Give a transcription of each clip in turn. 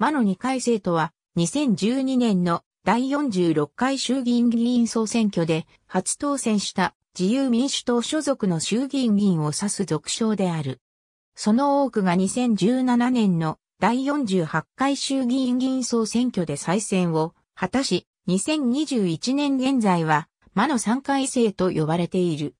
魔の二回生とは、2012年の第46回衆議院議員総選挙で初当選した自由民主党所属の衆議院議員を指す俗称である。その多くが2017年の第48回衆議院議員総選挙で再選を果たし、2021年現在は魔の三回生と呼ばれている。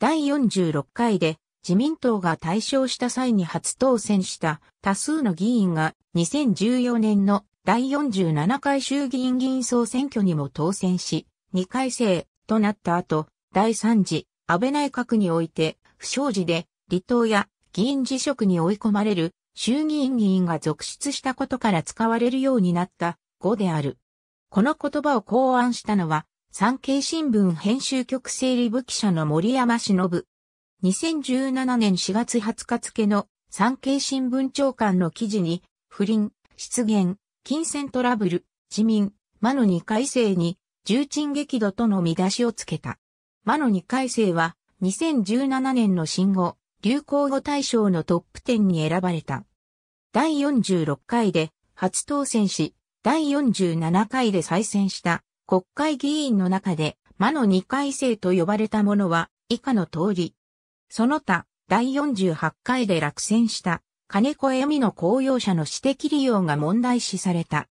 第46回で自民党が大勝した際に初当選した多数の議員が2014年の第47回衆議院議員総選挙にも当選し、2回生となった後、第3次安倍内閣において不祥事で離党や議員辞職に追い込まれる衆議院議員が続出したことから使われるようになった語である。この言葉を考案したのは、産経新聞編集局整理部記者の森山忍。2017年4月20日付の産経新聞長官の記事に、不倫、失言、金銭トラブル、自民、魔の二回生に、重鎮激怒との見出しをつけた。魔の二回生は、2017年の新語、流行語大賞のトップ10に選ばれた。第46回で初当選し、第47回で再選した国会議員の中で魔の二回生と呼ばれたものは以下の通り、その他、第48回で落選した金子恵美の公用車の私的利用が問題視された。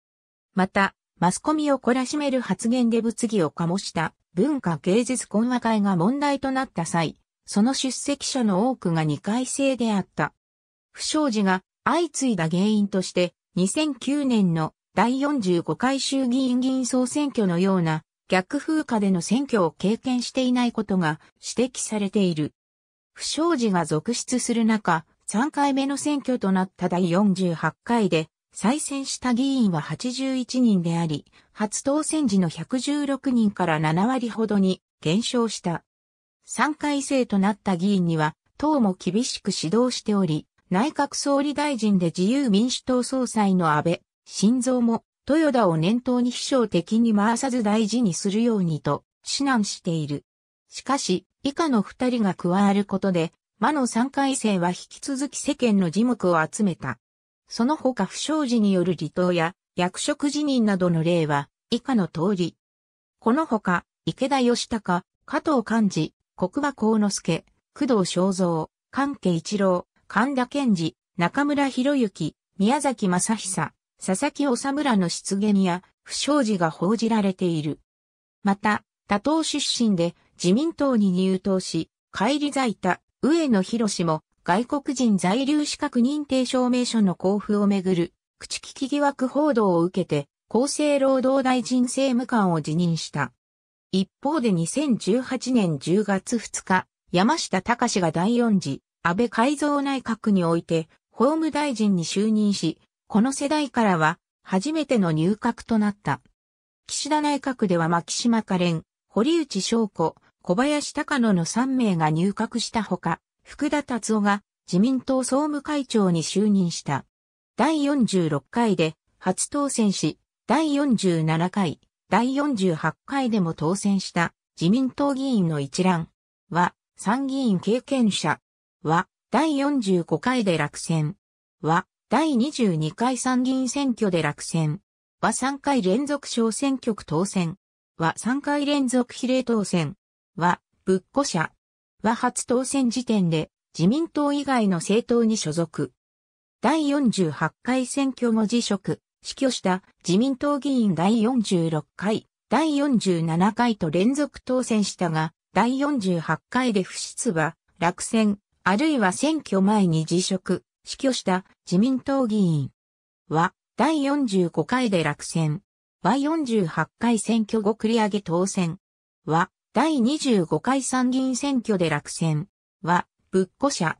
また、マスコミを懲らしめる発言で物議を醸した文化芸術懇話会が問題となった際、その出席者の多くが2回制であった。不祥事が相次いだ原因として、2009年の第45回衆議院議員総選挙のような逆風下での選挙を経験していないことが指摘されている。不祥事が続出する中、3回目の選挙となった第48回で、再選した議員は81人であり、初当選時の116人から7割ほどに減少した。3回生となった議員には、党も厳しく指導しており、内閣総理大臣で自由民主党総裁の安倍、晋三も、豊田を念頭に秘書的に回さず大事にするようにと、指南している。しかし、以下の二人が加わることで、魔の三回生は引き続き世間の耳目を集めた。その他不祥事による離党や役職辞任などの例は以下の通り。この他、池田義孝、加藤寛治、国場幸之助、工藤正蔵、関家一郎、神田健治、中村博之、宮崎正久、佐々木治村の出現や不祥事が報じられている。また、多党出身で自民党に入党し、帰り咲いた上野博士も外国人在留資格認定証明書の交付をめぐる口利き疑惑報道を受けて厚生労働大臣政務官を辞任した。一方で2018年10月2日、山下隆が第四次安倍改造内閣において法務大臣に就任し、この世代からは初めての入閣となった。岸田内閣では牧島可憐、堀内翔子、小林隆野の3名が入閣したほか、福田達夫が自民党総務会長に就任した。第46回で初当選し、第47回、第48回でも当選した自民党議員の一覧は参議院経験者は第45回で落選は第22回参議院選挙で落選は3回連続小選挙区当選は3回連続比例当選は、仏庫者。は初当選時点で、自民党以外の政党に所属。第48回選挙後辞職、死去した自民党議員第46回、第47回と連続当選したが、第48回で不出馬、落選、あるいは選挙前に辞職、死去した自民党議員は、第45回で落選、は48回選挙後繰り上げ当選は、第25回参議院選挙で落選は、仏庫者。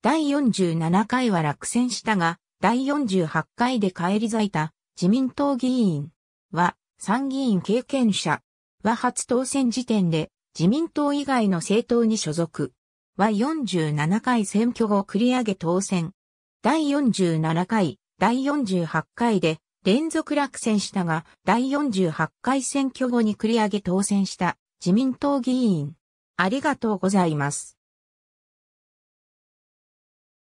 第47回は落選したが、第48回で返り咲いた自民党議員は、参議院経験者は初当選時点で自民党以外の政党に所属は47回選挙後繰り上げ当選。第47回、第48回で連続落選したが、第48回選挙後に繰り上げ当選した自民党議員。ありがとうございます。